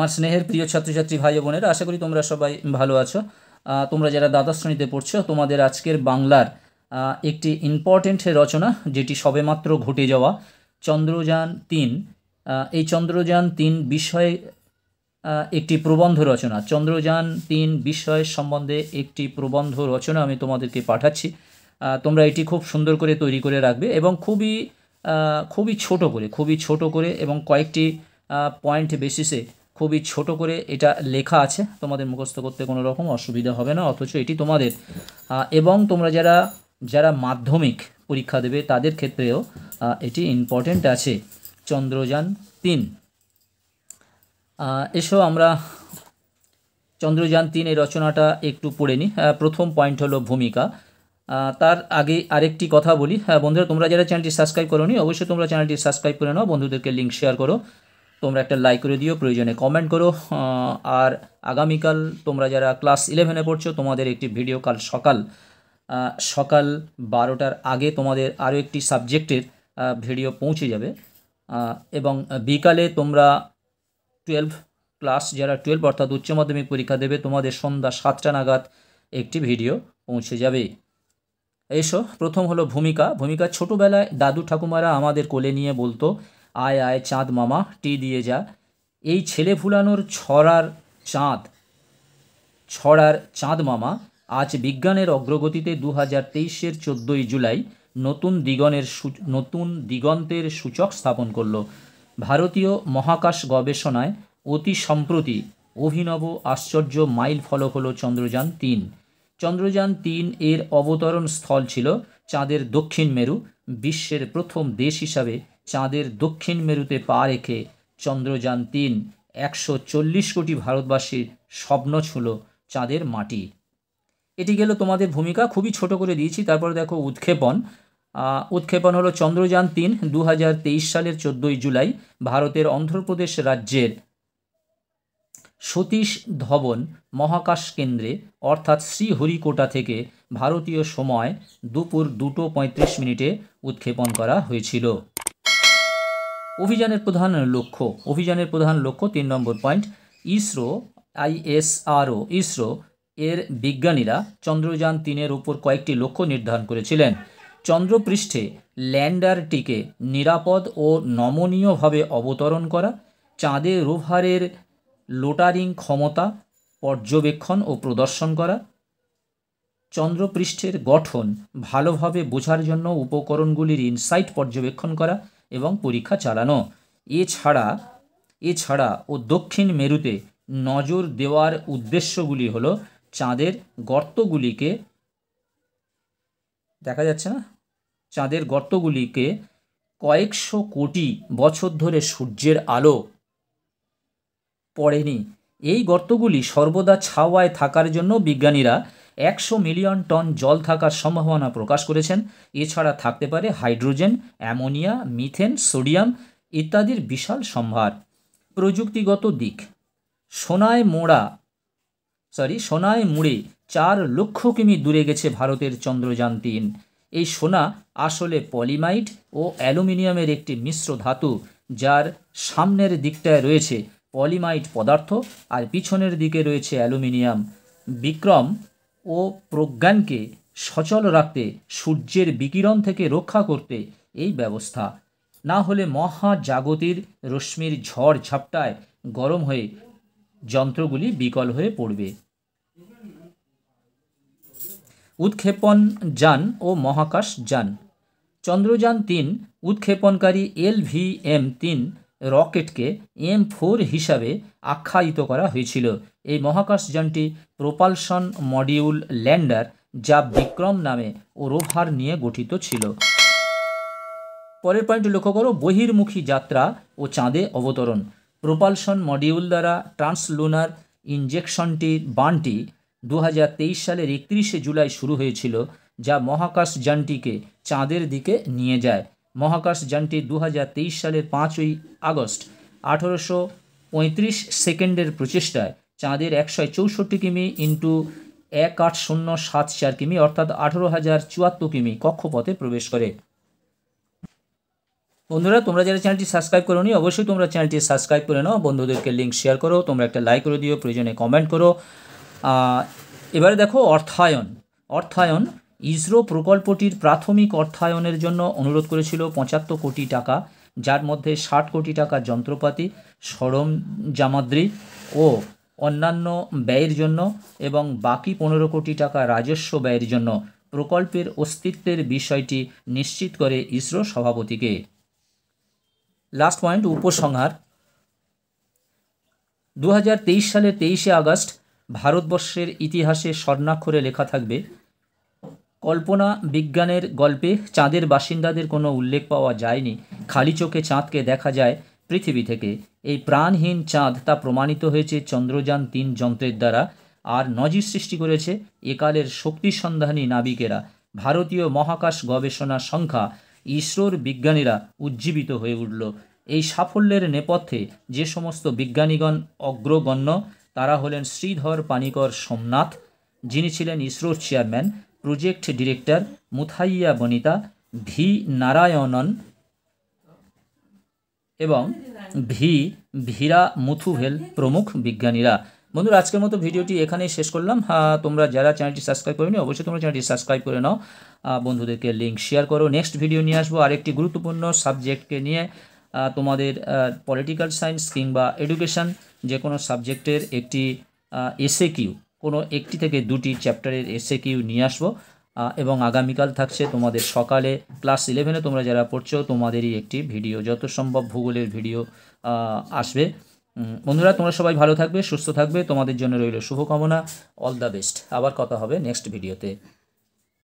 আমার স্নেহের প্রিয় ছাত্রছাত্রী ভাই বোনেরা আশা করি তোমরা সবাই ভালো আছো তোমরা যারা দ্বাদশ শ্রেণীতে পড়ছো তোমাদের আজকের বাংলার একটি ইম্পর্টেন্ট রচনা যেটি সবেমাত্র ঘটে যাওয়া চন্দ্রযান তিন এই চন্দ্রযান তিন বিষয়ে একটি প্রবন্ধ রচনা চন্দ্রযান তিন বিষয় সম্বন্ধে একটি প্রবন্ধ রচনা আমি তোমাদেরকে পাঠাচ্ছি তোমরা এটি খুব সুন্দর করে তৈরি করে রাখবে এবং খুবই খুবই ছোট করে খুবই ছোট করে এবং কয়েকটি পয়েন্ট বেসিসে খুবই ছোট করে এটা লেখা আছে তোমাদের মুখস্থ করতে কোনো রকম অসুবিধা হবে না অথচ এটি তোমাদের এবং তোমরা যারা যারা মাধ্যমিক পরীক্ষা দেবে তাদের ক্ষেত্রেও এটি ইম্পর্টেন্ট আছে চন্দ্রযান তিন এসো আমরা চন্দ্রযান তিন এই রচনাটা একটু পড়ে নিই প্রথম পয়েন্ট হলো ভূমিকা তার আগে আরেকটি কথা বলি হ্যাঁ বন্ধুরা তোমরা যারা চ্যানেলটি সাবস্ক্রাইব করো অবশ্যই তোমরা চ্যানেলটি সাবস্ক্রাইব করে নাও বন্ধুদেরকে লিঙ্ক শেয়ার করো তোমরা একটা লাইক করে দিও প্রয়োজনে কমেন্ট করো আর আগামীকাল তোমরা যারা ক্লাস ইলেভেনে পড়ছো তোমাদের একটি ভিডিও কাল সকাল সকাল বারোটার আগে তোমাদের আরও একটি সাবজেক্টের ভিডিও পৌঁছে যাবে এবং বিকালে তোমরা টুয়েলভ ক্লাস যারা টুয়েলভ অর্থাৎ উচ্চ মাধ্যমিক পরীক্ষা দেবে তোমাদের সন্ধ্যা সাতটা নাগাদ একটি ভিডিও পৌঁছে যাবে এসো প্রথম হলো ভূমিকা ভূমিকা ছোটোবেলায় দাদু ঠাকুমারা আমাদের কোলে নিয়ে বলতো আয় আয় চাঁদ মামা টি দিয়ে যা এই ছেলে ফুলানোর ছড়ার চাঁদ ছড়ার চাঁদ মামা আজ বিজ্ঞানের অগ্রগতিতে দু হাজার তেইশের চোদ্দোই জুলাই নতুন দিগনের নতুন দিগন্তের সূচক স্থাপন করল ভারতীয় মহাকাশ গবেষণায় অতি সম্প্রতি অভিনব আশ্চর্য মাইল ফলক হল চন্দ্রযান তিন চন্দ্রযান তিন এর অবতরণ স্থল ছিল চাঁদের দক্ষিণ মেরু বিশ্বের প্রথম দেশ হিসাবে চাঁদের দক্ষিণ মেরুতে পা রেখে চন্দ্রযান তিন একশো চল্লিশ কোটি ভারতবাসীর স্বপ্ন ছিল চাঁদের মাটি এটি গেল তোমাদের ভূমিকা খুবই ছোট করে দিয়েছি তারপরে দেখো উৎক্ষেপণ উৎক্ষেপণ হলো চন্দ্রযান তিন দু সালের চোদ্দোই জুলাই ভারতের অন্ধ্রপ্রদেশ রাজ্যের সতীশ ধবন মহাকাশ কেন্দ্রে অর্থাৎ শ্রীহরিকোটা থেকে ভারতীয় সময় দুপুর দুটো পঁয়ত্রিশ মিনিটে উৎক্ষেপণ করা হয়েছিল অভিযানের প্রধান লক্ষ্য অভিযানের প্রধান লক্ষ্য তিন number point ISRO ISRO ISRO এর বিজ্ঞানীরা চন্দ্রযান তিনের উপর কয়েকটি লক্ষ্য নির্ধারণ করেছিলেন চন্দ্রপৃষ্ঠে ল্যান্ডারটিকে নিরাপদ ও নমনীয়ভাবে অবতরণ করা চাঁদে রোভারের লোটারিং ক্ষমতা পর্যবেক্ষণ ও প্রদর্শন করা চন্দ্রপৃষ্ঠের গঠন ভালোভাবে বোঝার জন্য উপকরণগুলির ইনসাইট পর্যবেক্ষণ করা এবং পরীক্ষা চালানো এছাড়া এছাড়া ও দক্ষিণ মেরুতে নজর দেওয়ার উদ্দেশ্যগুলি হল চাঁদের গর্তগুলিকে দেখা যাচ্ছে না চাঁদের গর্তগুলিকে কয়েকশো কোটি বছর ধরে সূর্যের আলো পড়েনি এই গর্তগুলি সর্বদা ছাওয়ায় থাকার জন্য বিজ্ঞানীরা একশো মিলিয়ন টন জল থাকার সম্ভাবনা প্রকাশ করেছেন এছাড়া থাকতে পারে হাইড্রোজেন অ্যামোনিয়া মিথেন সোডিয়াম ইত্যাদির বিশাল সম্ভার প্রযুক্তিগত দিক সোনায় মোড়া সরি সোনায় মুড়ে চার লক্ষ কিমি দূরে গেছে ভারতের চন্দ্রযান তিন এই সোনা আসলে পলিমাইট ও অ্যালুমিনিয়ামের একটি মিশ্র ধাতু যার সামনের দিকটায় রয়েছে পলিমাইট পদার্থ আর পিছনের দিকে রয়েছে অ্যালুমিনিয়াম বিক্রম ও প্রজ্ঞানকে সচল রাখতে সূর্যের বিকিরণ থেকে রক্ষা করতে এই ব্যবস্থা না হলে মহাজাগতির রশ্মির ঝড় ঝাপটায় গরম হয়ে যন্ত্রগুলি বিকল হয়ে পড়বে উৎক্ষেপণ যান ও মহাকাশ যান চন্দ্রযান তিন উৎক্ষেপণকারী এল ভি এম তিন রকেটকে এম ফোর হিসাবে আখ্যায়িত করা হয়েছিল এই মহাকাশযানটি প্রোপালশন মডিউল ল্যান্ডার যা বিক্রম নামে ও রোভার নিয়ে গঠিত ছিল পরের পয়েন্ট লক্ষ্য করো বহির্মুখী যাত্রা ও চাঁদে অবতরণ প্রোপালশন মডিউল দ্বারা ট্রান্সলুনার ইঞ্জেকশনটির বানটি দু সালের একত্রিশে জুলাই শুরু হয়েছিল যা মহাকাশ যানটিকে চাঁদের দিকে নিয়ে যায় মহাকাশ যানটি দু সালের পাঁচই আগস্ট আঠেরোশো পঁয়ত্রিশ সেকেন্ডের প্রচেষ্টায় চাঁদের একশো চৌষট্টি কিমি ইন্টু এক আট শূন্য সাত চার কিমি অর্থাৎ আঠেরো হাজার চুয়াত্তর কিমি কক্ষপথে প্রবেশ করে বন্ধুরা তোমরা যারা চ্যানেলটি সাবস্ক্রাইব করো নি অবশ্যই তোমরা চ্যানেলটি সাবস্ক্রাইব করে নাও বন্ধুদেরকে লিঙ্ক শেয়ার করো তোমরা একটা লাইক করে দিও প্রয়োজনে কমেন্ট করো এবারে দেখো অর্থায়ন অর্থায়ন ইসরো প্রকল্পটির প্রাথমিক অর্থায়নের জন্য অনুরোধ করেছিল পঁচাত্তর কোটি টাকা যার মধ্যে ষাট কোটি টাকা যন্ত্রপাতি সরঞ্জামাদ্রি ও অন্যান্য ব্যয়ের জন্য এবং বাকি পনেরো কোটি টাকা রাজস্ব ব্যয়ের জন্য প্রকল্পের অস্তিত্বের বিষয়টি নিশ্চিত করে ইসরো সভাপতিকে লাস্ট পয়েন্ট উপসংহার দু সালে তেইশে আগস্ট ভারতবর্ষের ইতিহাসে স্বর্ণাক্ষরে লেখা থাকবে কল্পনা বিজ্ঞানের গল্পে চাঁদের বাসিন্দাদের কোনো উল্লেখ পাওয়া যায়নি খালি চোখে চাঁদকে দেখা যায় পৃথিবী থেকে এই প্রাণহীন চাঁদ তা প্রমাণিত হয়েছে চন্দ্রযান তিন যন্ত্রের দ্বারা আর নজির সৃষ্টি করেছে একালের শক্তি সন্ধানী নাবিকেরা ভারতীয় মহাকাশ গবেষণা সংখ্যা ইসরোর বিজ্ঞানীরা উজ্জীবিত হয়ে উঠল এই সাফল্যের নেপথ্যে যে সমস্ত বিজ্ঞানীগণ অগ্রগণ্য তারা হলেন শ্রীধর পানিকর সোমনাথ যিনি ছিলেন ইসরোর chairman project director Muthaiah Vanitha V Narayanan এবং ভি ভিরা মুথুভেল প্রমুখ বিজ্ঞানীরা বন্ধুরা আজকের মতো ভিডিওটি এখানেই শেষ করলাম হ্যাঁ তোমরা যারা চ্যানেলটি সাবস্ক্রাইব করেনি অবশ্যই তোমরা চ্যানেলটি সাবস্ক্রাইব করে নাও বন্ধুদেরকে লিঙ্ক শেয়ার করো নেক্সট ভিডিও নিয়ে আসবো আরেকটি গুরুত্বপূর্ণ সাবজেক্টকে নিয়ে তোমাদের পলিটিক্যাল সায়েন্স কিংবা এডুকেশান যে কোনো সাবজেক্টের একটি এসএ কিউ কোনো একটি থেকে দুটি চ্যাপ্টারের এসে কিউ নিয়ে আসবো এবং আগামীকাল থাকছে তোমাদের সকালে ক্লাস ইলেভেনে তোমরা যারা পড়ছো তোমাদেরই একটি ভিডিও যত সম্ভব ভূগোলের ভিডিও আসবে বন্ধুরা তোমরা সবাই ভালো থাকবে সুস্থ থাকবে তোমাদের জন্য রইল শুভকামনা অল দ্য বেস্ট আবার কথা হবে নেক্সট ভিডিওতে